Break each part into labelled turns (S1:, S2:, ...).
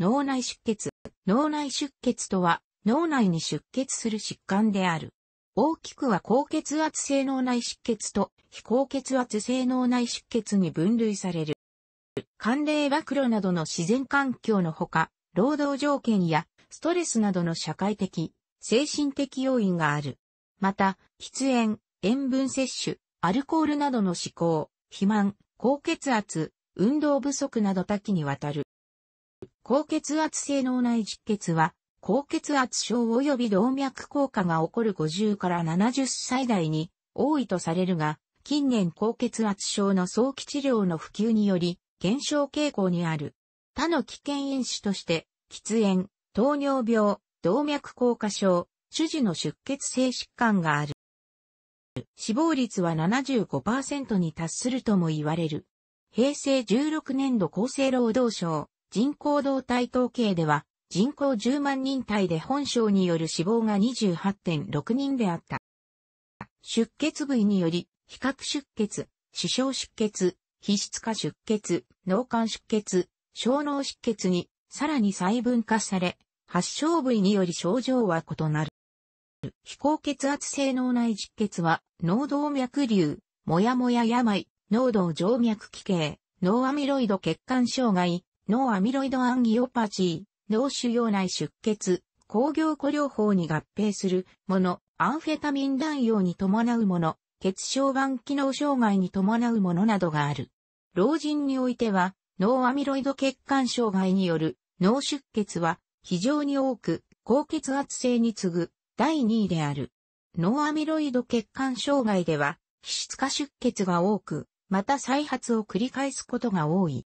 S1: 脳内出血。脳内出血とは、脳内に出血する疾患である。大きくは高血圧性脳内出血と非高血圧性脳内出血に分類される。寒冷暴露などの自然環境のほか、労働条件やストレスなどの社会的、精神的要因がある。また、喫煙、塩分摂取、アルコールなどの思考、肥満、高血圧、運動不足など多岐にわたる。高血圧性脳内出血は、高血圧症及び動脈硬化が起こる50から70歳代に多いとされるが、近年高血圧症の早期治療の普及により減少傾向にある。他の危険因子として、喫煙、糖尿病、動脈硬化症、主治の出血性疾患がある。死亡率は75%に達するとも言われる。平成16年度厚生労働省人口動態統計では、人口10万人体で本省による死亡が28.6人であった。出血部位により、比較出血、死傷出血、皮質化出血、脳幹出血、小脳出血に、さらに細分化され、発症部位により症状は異なる。非高血圧性脳内出血は、脳動脈瘤、もやもや病、脳動静脈奇形、脳アミロイド血管障害、脳アミロイドアンギオパチー、脳腫瘍内出血、工業固療法に合併するもの、アンフェタミン弾用に伴うもの、血小板機能障害に伴うものなどがある。老人においては、脳アミロイド血管障害による脳出血は非常に多く、高血圧性に次ぐ第2位である。脳アミロイド血管障害では、皮質化出血が多く、また再発を繰り返すことが多い。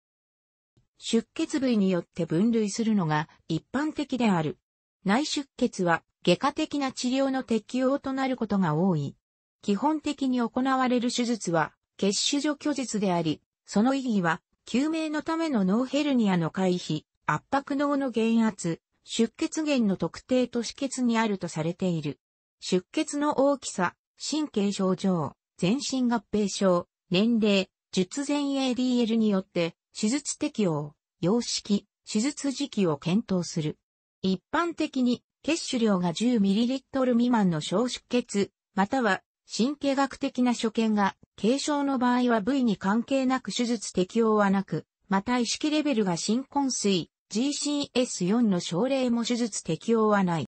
S1: 出血部位によって分類するのが一般的である。内出血は外科的な治療の適用となることが多い。基本的に行われる手術は血腫除去術であり、その意義は救命のための脳ヘルニアの回避、圧迫脳の減圧、出血源の特定と止血にあるとされている。出血の大きさ、神経症状、全身合併症、年齢、術前 ADL によって手術適用、様式、手術時期を検討する。一般的に、血腫量が 10ml 未満の小出血、または神経学的な所見が、軽症の場合は部位に関係なく手術適用はなく、また意識レベルが新昏水、GCS4 の症例も手術適用はない。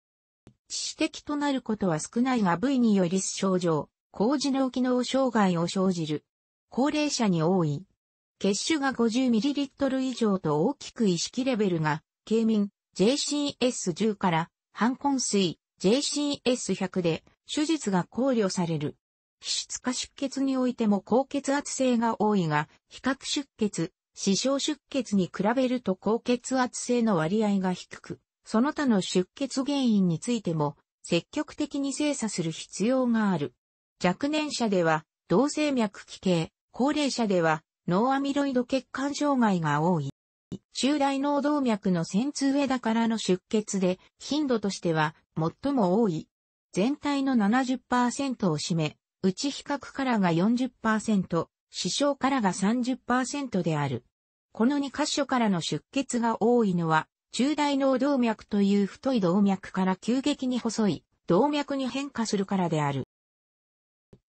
S1: 致死的となることは少ないが部位により症状、高次脳機能障害を生じる。高齢者に多い血種が 50ml 以上と大きく意識レベルが、軽民 JCS10 から、半根水 JCS100 で、手術が考慮される。皮質化出血においても高血圧性が多いが、比較出血、死傷出血に比べると高血圧性の割合が低く、その他の出血原因についても、積極的に精査する必要がある。若年者では、同性脈気系、高齢者では、脳アミロイド血管障害が多い。中大脳動脈の線通枝からの出血で、頻度としては最も多い。全体の70%を占め、内比較からが40%、死傷からが30%である。この2箇所からの出血が多いのは、中大脳動脈という太い動脈から急激に細い動脈に変化するからである。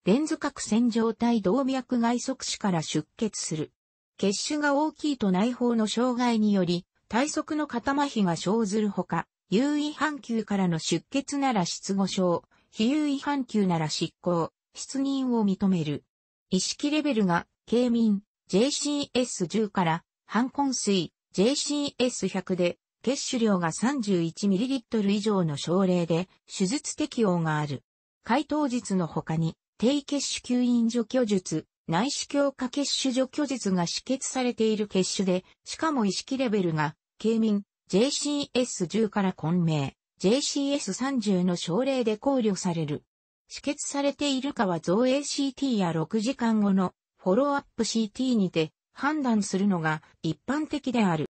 S1: レンズ角線状体動脈外側肢から出血する。血腫が大きいと内包の障害により、体側の肩麻痺が生ずるほか、有意半球からの出血なら失語症、非有意半球なら執行、失認を認める。意識レベルが、軽民、JCS10 から、半根水、JCS100 で、血腫量が 31ml 以上の症例で、手術適用がある。回答術の他に、低血腫吸引除去術、内視鏡下血腫除去術が止血されている血腫で、しかも意識レベルが、軽民、JCS10 から混迷、JCS30 の症例で考慮される。止血されているかは造影 CT や6時間後のフォローアップ CT にて判断するのが一般的である。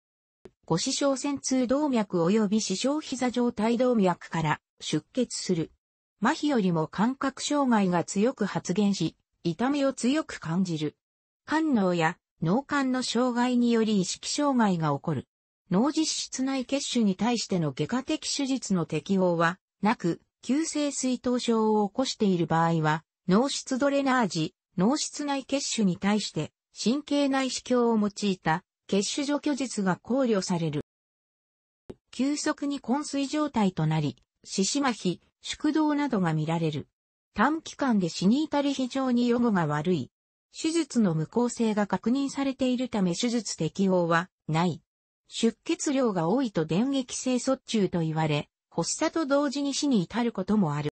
S1: ご視床線痛動脈及び視床膝状態動脈から出血する麻痺よりも感覚障害が強く発現し、痛みを強く感じる。官能や脳幹の障害により意識障害が起こる。脳実質内血腫に対しての外科的手術の適応はなく、急性水頭症を起こしている場合は、脳室ドレナージ、脳室内血腫に対して神経内視鏡を用いた血腫除去術が考慮される。急速に昏睡状態となり、四肢麻痺、宿道などが見られる。短期間で死に至り非常に予後が悪い。手術の無効性が確認されているため手術適応はない。出血量が多いと電撃性卒中と言われ、発作と同時に死に至ることもある。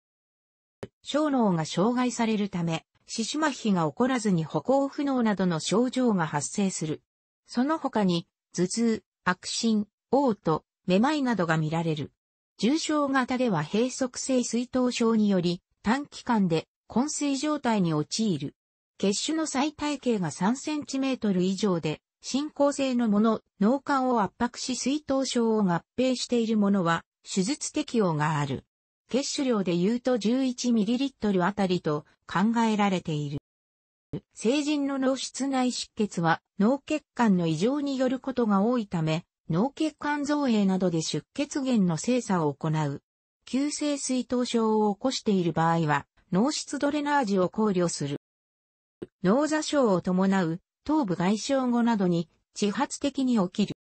S1: 小脳が障害されるため、四肢麻痺が起こらずに歩行不能などの症状が発生する。その他に、頭痛、悪心、嘔吐、めまいなどが見られる。重症型では閉塞性水頭症により、短期間で昏睡状態に陥る。血腫の最大径が3センチメートル以上で、進行性のもの、脳幹を圧迫し水頭症を合併しているものは、手術適用がある。血腫量で言うと 11ml あたりと考えられている。成人の脳室内出血は脳血管の異常によることが多いため、脳血管造影などで出血源の精査を行う。急性水頭症を起こしている場合は、脳室ドレナージを考慮する。脳座症を伴う、頭部外傷後などに、自発的に起きる。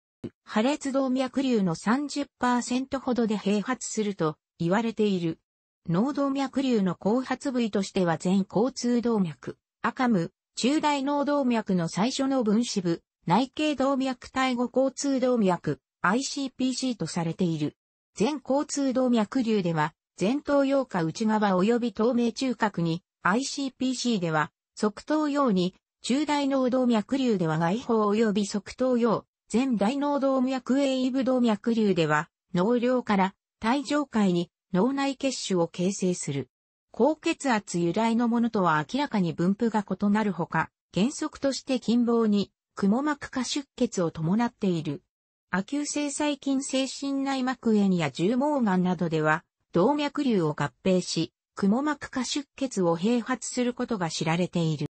S1: 破裂動脈瘤の30%ほどで併発すると言われている。脳動脈瘤の後発部位としては全交通動脈、赤む、中大脳動脈の最初の分子部、内径動脈対後交通動脈 ICPC とされている。全交通動脈流では、前頭葉下内側及び透明中核に、ICPC では、側頭葉に、中大脳動脈流では外方及び側頭葉、全大脳動脈イ部動脈流では、脳量から体上界に脳内血腫を形成する。高血圧由来のものとは明らかに分布が異なるほか、原則として近傍にくも膜下出血を伴っている。亜急性細菌性心内膜炎や重毛癌などでは、動脈瘤を合併し、くも膜下出血を併発することが知られている。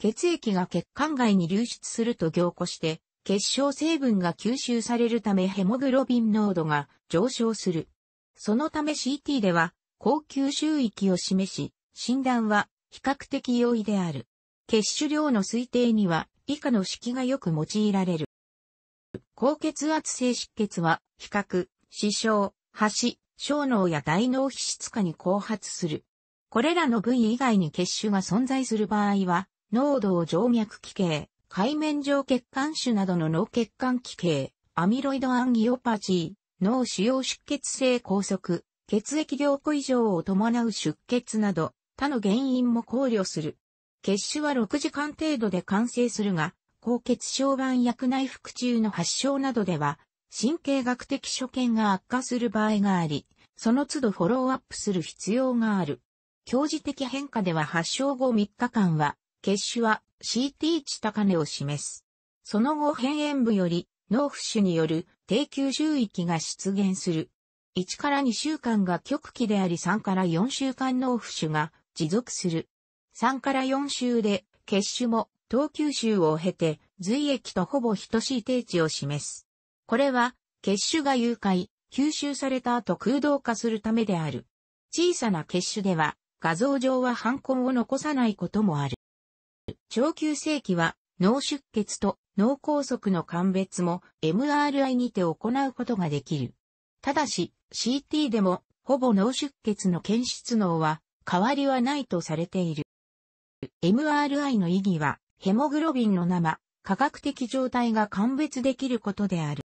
S1: 血液が血管外に流出すると凝固して、血小成分が吸収されるためヘモグロビン濃度が上昇する。そのため CT では、高吸収域を示し、診断は比較的容易である。血腫量の推定には以下の式がよく用いられる。高血圧性出血は、比較、死傷、発小脳や大脳皮質化に後発する。これらの部位以外に血腫が存在する場合は、脳動静脈器系、海面上血管腫などの脳血管器系、アミロイドアンギオパチー、脳腫瘍出血性拘束、血液凝固異常を伴う出血など、他の原因も考慮する。血腫は6時間程度で完成するが、高血小板薬内服中の発症などでは、神経学的所見が悪化する場合があり、その都度フォローアップする必要がある。教示的変化では発症後3日間は、血腫は CT 値高値を示す。その後変炎部より脳浮腫による低級周域が出現する。1から2週間が極期であり3から4週間脳不腫が持続する。3から4周で、血種も、等級州を経て、髄液とほぼ等しい定地を示す。これは、血種が誘拐、吸収された後空洞化するためである。小さな血種では、画像上は反抗を残さないこともある。長級世紀は、脳出血と脳梗塞の鑑別も MRI にて行うことができる。ただし、CT でも、ほぼ脳出血の検出能は、変わりはないとされている。MRI の意義は、ヘモグロビンの生、科学的状態が鑑別できることである。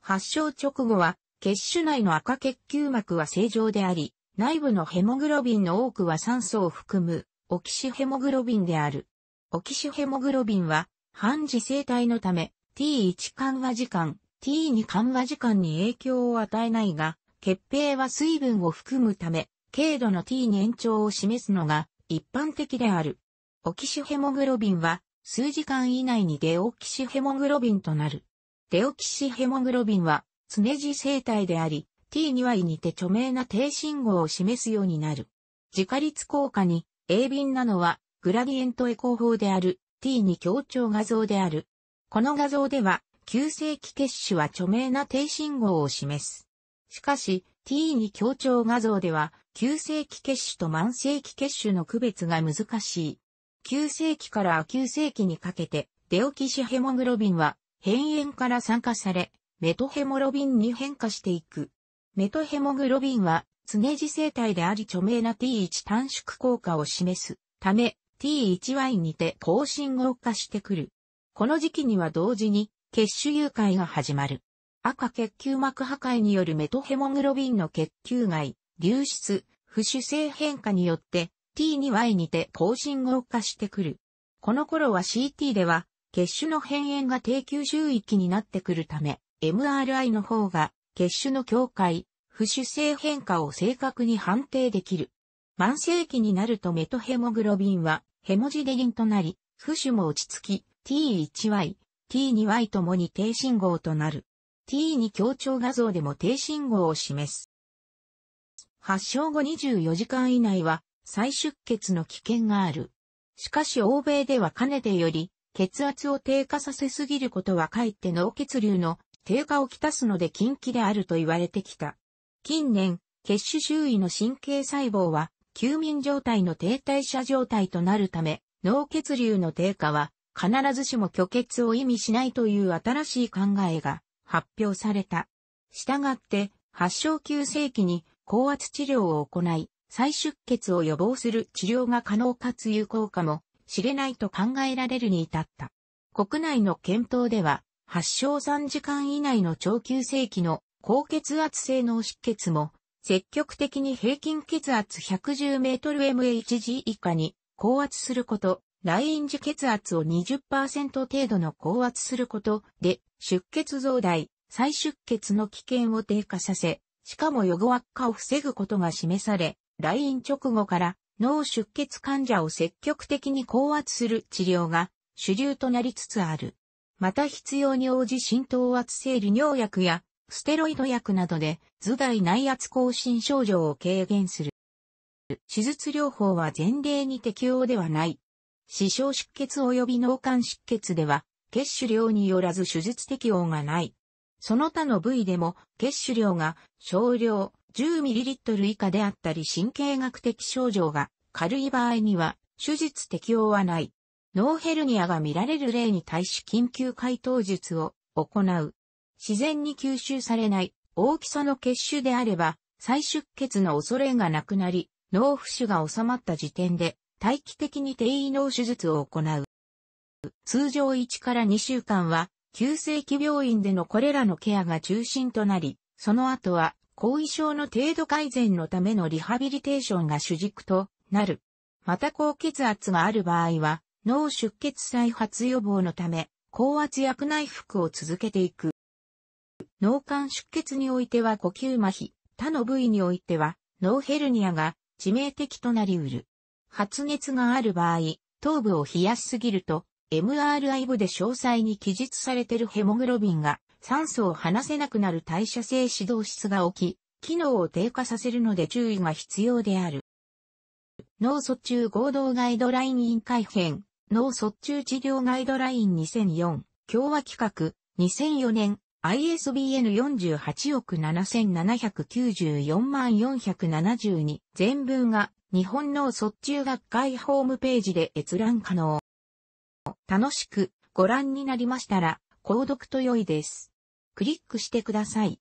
S1: 発症直後は、血腫内の赤血球膜は正常であり、内部のヘモグロビンの多くは酸素を含む、オキシヘモグロビンである。オキシヘモグロビンは、反時性体のため、T1 緩和時間、T2 緩和時間に影響を与えないが、血平は水分を含むため、軽度の T 年延長を示すのが一般的である。オキシヘモグロビンは、数時間以内にデオキシヘモグロビンとなる。デオキシヘモグロビンは、常時生体であり、T2 y にて著名な低信号を示すようになる。自家率効果に、鋭敏なのは、グラディエントエコー法である、T2 強調画像である。この画像では、急性期血腫は著名な低信号を示す。しかし、T2 強調画像では、急性期血腫と慢性期血腫の区別が難しい。9世紀から9世紀にかけて、デオキシヘモグロビンは、変炎から酸化され、メトヘモロビンに変化していく。メトヘモグロビンは、常時生体であり著名な T1 短縮効果を示すため、T1Y にて新を号化してくる。この時期には同時に、血腫誘拐が始まる。赤血球膜破壊によるメトヘモグロビンの血球外、流出、不主性変化によって、CT2Y にて高信号化してくる。この頃は CT では、血腫の変炎が低級周域になってくるため、MRI の方が血腫の境界、不主性変化を正確に判定できる。慢性期になるとメトヘモグロビンはヘモジデリンとなり、不腫も落ち着き、T1Y、T2Y ともに低信号となる。T2 強調画像でも低信号を示す。発症後24時間以内は再出血の危険がある。しかし欧米ではかねてより、血圧を低下させすぎることはかえって脳血流の低下をきたすので禁忌であると言われてきた。近年、血腫周囲の神経細胞は、休眠状態の低代謝状態となるため、脳血流の低下は、必ずしも虚血を意味しないという新しい考えが発表された。したがって、発症急性期に高圧治療を行い、再出血を予防する治療が可能かつ有効かもしれないと考えられるに至った。国内の検討では、発症3時間以内の長急性期の高血圧性脳出血も、積極的に平均血圧 110mHg m 以下に高圧すること、内因時血圧を20%程度の高圧することで、出血増大、再出血の危険を低下させ、しかも予後悪化を防ぐことが示され、来院直後から脳出血患者を積極的に高圧する治療が主流となりつつある。また必要に応じ浸透圧生理尿薬やステロイド薬などで頭蓋内圧亢進症状を軽減する。手術療法は前例に適用ではない。死傷出血及び脳幹出血では血腫量によらず手術適応がない。その他の部位でも血腫量が少量、10ml 以下であったり神経学的症状が軽い場合には手術適用はない。脳ヘルニアが見られる例に対し緊急解凍術を行う。自然に吸収されない大きさの血腫であれば再出血の恐れがなくなり、脳浮腫が収まった時点で待機的に低位脳手術を行う。通常1から2週間は急性期病院でのこれらのケアが中心となり、その後は後遺症の程度改善のためのリハビリテーションが主軸となる。また高血圧がある場合は、脳出血再発予防のため、高圧薬内服を続けていく。脳幹出血においては呼吸麻痺、他の部位においては、脳ヘルニアが致命的となりうる。発熱がある場合、頭部を冷やしすぎると、MRI 部で詳細に記述されているヘモグロビンが酸素を離せなくなる代謝性指導室が起き、機能を低下させるので注意が必要である。脳卒中合同ガイドライン委員会編、脳卒中治療ガイドライン2004、共和企画、2004年、ISBN 48億7794万472全文が日本脳卒中学会ホームページで閲覧可能。楽しくご覧になりましたら購読と良いです。クリックしてください。